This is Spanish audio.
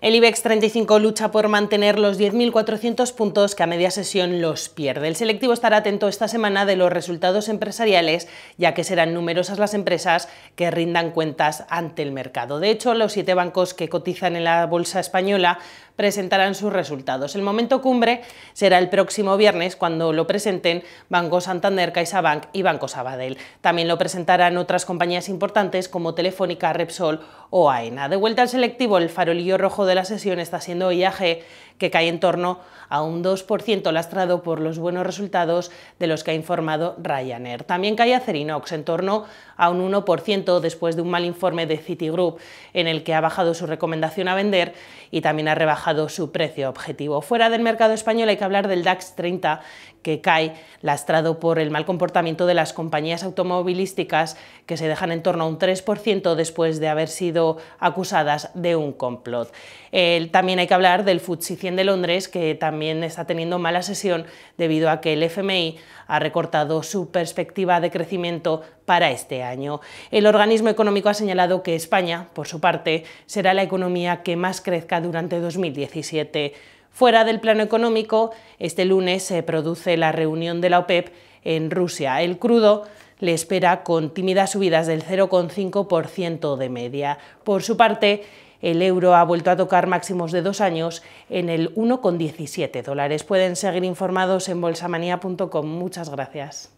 El IBEX 35 lucha por mantener los 10.400 puntos que a media sesión los pierde. El selectivo estará atento esta semana de los resultados empresariales, ya que serán numerosas las empresas que rindan cuentas ante el mercado. De hecho, los siete bancos que cotizan en la bolsa española presentarán sus resultados. El momento cumbre será el próximo viernes, cuando lo presenten Banco Santander, CaixaBank y Banco Sabadell. También lo presentarán otras compañías importantes como Telefónica, Repsol o e De vuelta al selectivo, el farolillo rojo de la sesión está siendo IAG, que cae en torno a un 2% lastrado por los buenos resultados de los que ha informado Ryanair. También cae Acerinox en torno a un 1% después de un mal informe de Citigroup en el que ha bajado su recomendación a vender y también ha rebajado su precio objetivo. Fuera del mercado español hay que hablar del DAX 30 que cae lastrado por el mal comportamiento de las compañías automovilísticas que se dejan en torno a un 3% después de haber sido acusadas de un complot. también hay que hablar del FTSE 100 de Londres, que también está teniendo mala sesión debido a que el FMI ha recortado su perspectiva de crecimiento para este año. El organismo económico ha señalado que España, por su parte, será la economía que más crezca durante 2017. Fuera del plano económico, este lunes se produce la reunión de la OPEP e en Rusia. El crudo le espera con tímidas subidas del 0,5% de media. Por su parte, el euro ha vuelto a tocar máximos de dos años en el 1,17 dólares. Pueden seguir informados en bolsamanía.com. Muchas gracias.